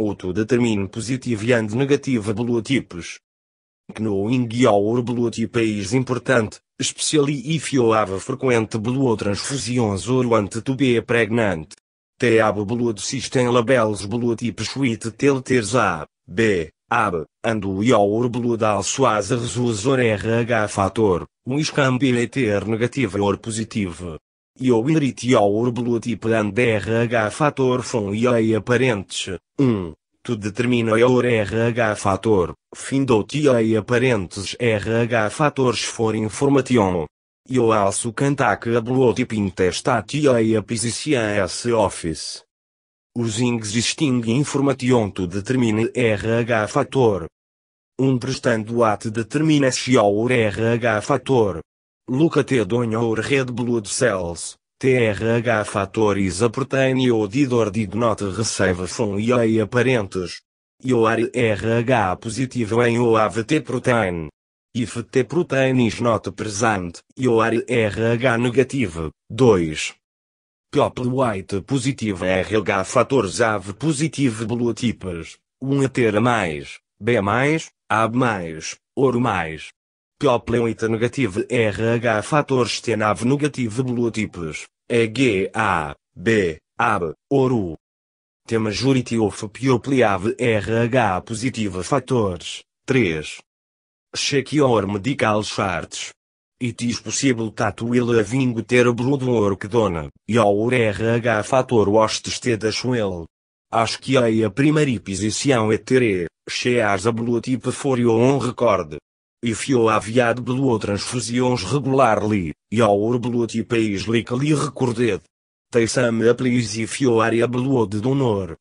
positivo e autodetermine negativo and negative bluetypes. No your bluetype is important, especially if you have frequente blue transfusions or want to be pregnant. Tab blood system labels bluotipos with telltales A, B, AB, and your blood also has resus or RH factor, which can be either negative or positive. Ioiritiol and RH fator FON e EI aparentes, 1. Tu determina EUR RH fator, fim do TEI aparentes RH fatores for information. Eu alço cantac ablotipo intestat EI apisician S office. Os existing information tu determine RH fator. Um prestando at determina se EUR RH fator. Luca T. Donhor Red Blood Cells. TRH fatores appertain or did didor did not receive from EA parentes. You are RH positive when you protein. If T protein is not present, you RH negative. 2. white positive RH fatores AV positive blue types. 1 um a ter mais, B mais, AB mais, OR mais. Koplen ita RH fatores tenave negativo blotipes, EG A, B, AB, ORU. The majority of people RH positiva fatores, 3. Check your medical charts. It is possible that will having ter blood work done, your RH fator was tested well. Acho que a primeira posição é ter, she a blood type tipo for your own record e fio aviado pelo transfusiões regular regularly e ao type is país li que lhe recorded. Teiçame aplis e fio área beluo de donor.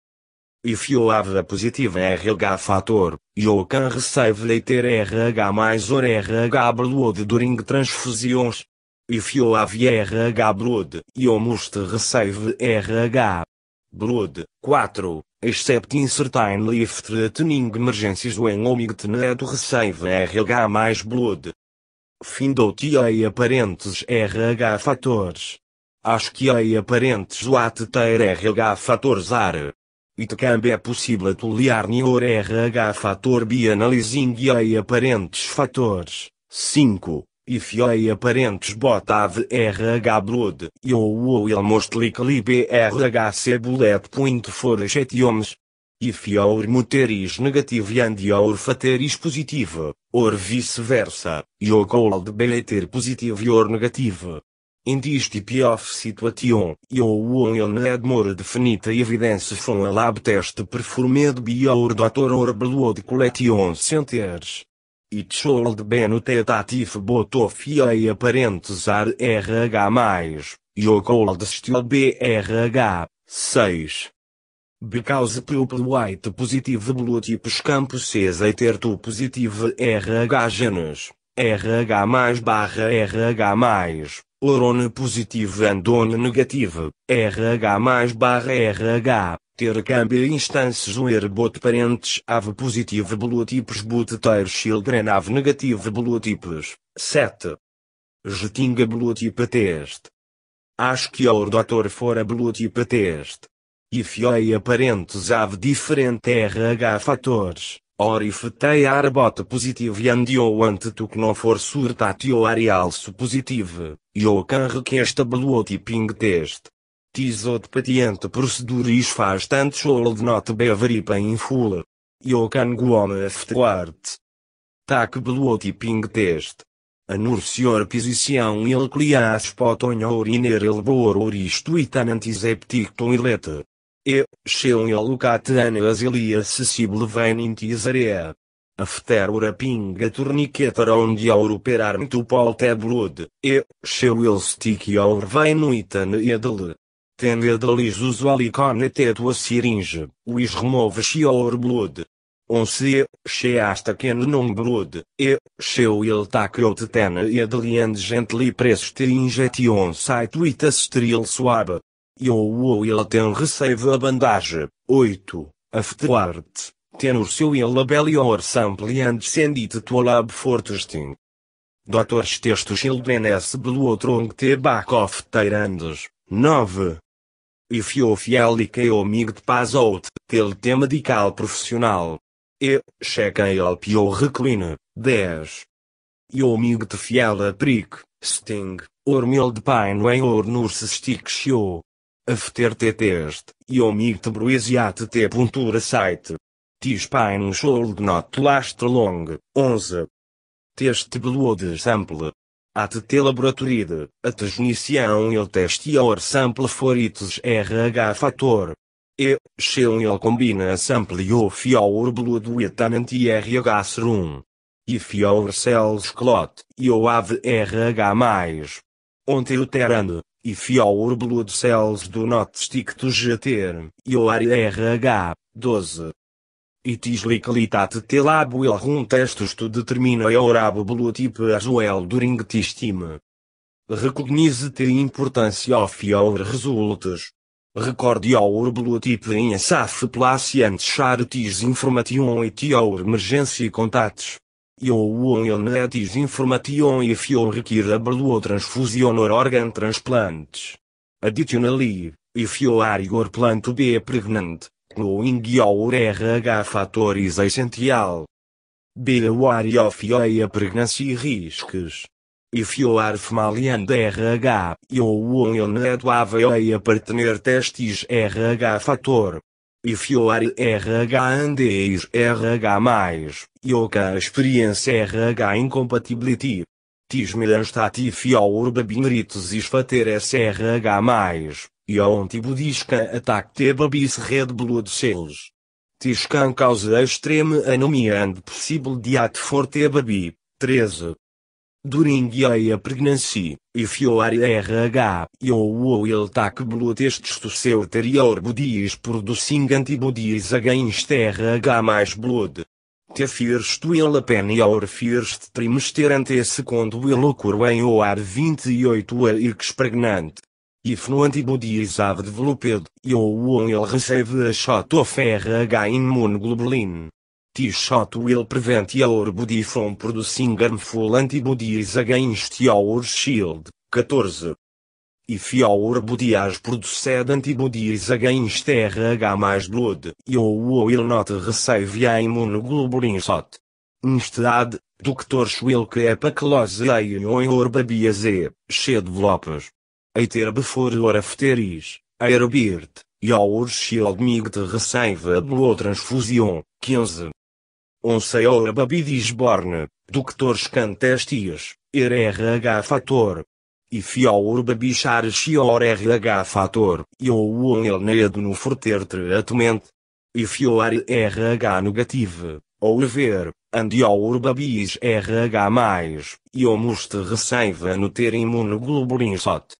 E fio a positiva RH fator, e o can receive leiter RH mais or RH blood de during transfusions. E fio have RH blood, e o must receive RH. Blood, 4, except in certain lift threatening emergencies when omigtened receive RH mais blood. Fim aí aparentes RH fatores. Acho que aparentes o at ter RH fatores are. It can be possível to learn your RH fator by analyzing aí aparentes fatores. 5. Ifioei aparentes botav RH Blood, eu ou ele mostlicli BRHC bullet point for exetiomes. Ifiour muteris negative and your fateris positive, or vice-versa, your gold beleter positive your negative. In this type of situation, your union had more definite evidence from a lab test performed by your doctor or blood collection centers. It should benefit active aparentesar RH+, a parentes are RH+, cold still BRH, 6. Because people white positive blue types tipo campo is e ter tu positive RH genus. RH mais barra RH mais, Orone positivo Andone negativo, RH mais barra RH, ter câmbio instâncias um erbote parentes ave positivo bolotipos boteteiro children ave negativo bolotipos, 7. Jetinga bolotipa teste. Acho que o doutor fora bolotipa teste. E fioia parentes ave diferente RH fatores. Orifetei arbota positivo e andio ante tu que não for o areal supositivo, e o canre que estabelou tipping test. Tiso de patiente proceduris faz tanto de not beveripa infula. E o canguome afteguarte. Tac beluo tipping test. Anur senhor pisicião il clias potonho oriner elbor oristuitan antisepticton ilete e, Sheol Lucateanas Ilia acessível vem em Tisarea. Afterura pinga torniquetara onde auro perar polte blood, e, ele stick aur vem no itan edel. Ten edelis usual icone tetua siringe, uis remove Sheol blood. che asta ken num brud, e, Sheol tacrot ten edeliand gently preste injetion site a stril suabe ou ele tem receio a bandagem. 8. Afterward, ten o seu ele or sample and send it to lab for testing. Doctors test children as blue trong te back of teirandes. 9. If you feel like you de pass out, tell te medical profissional. E, check help your recline. 10. You de fiel a prick, sting, or mild pain when or nurse sticks you afterttest, iomigtbruesiatt.site. Tispine should not last long, 11. Test blood sample. At t laboratoride, at genição ele test your sample for its RH factor. E, shell ele combina sample of your blood with an anti-RH serum. If your cells clot, you have RH+. Onteluterand, If your blood cells do not stick together, ter, your RH, 12. It is likely that the lab will run tests to determine your blood type as well during this time. Recognize the importance of your results. Record your blood type tipo in a safe place and share this information with your emergency contacts. Ionetis information if you require blood transfusion or organ transplants. Additionally, if you are planto plan to be pregnant, knowing your RH fator is essential. Be aware of your pregnancy risks. If you are female and RH, you will need to have a partner testes RH fator. If you are RH and is RH+, yoka experience RH incompatibility. Tis milanstat if your babinritos is fater SRH+, your antibodiesca attack the baby's red blood cells. Tis can cause extreme anomia and possible diat for the baby. 13. During a pregnancy, if you are RH, you will take tá blood tests to seu your is producing antibodies against RH mais blood. The first will happen your first trimester and the second will occur when you are 28 weeks pregnant. If no antibodies have developed, you will receive a shot of RH immunoglobulin. T-shot will prevent your body from producing harmful antibodies against your shield. 14. If your body has produced antibodies against RH mais blood, you will not receive a immunoglobulin shot. Instead, Dr. will keep a close eye on your baby as a shed developers. Either before or after is, Airbird, your shield might receive a blood transfusion. 15. Onseio Ababidisborne, Doctores Cantestias, RH Fator. E Fior Babichar Chior RH Fator, e ou Elnedo no ter tratamento E Fior RH Negative, ou ver, Andior Babis RH+, e Muste Receiva no ter imunoglobulin SOT.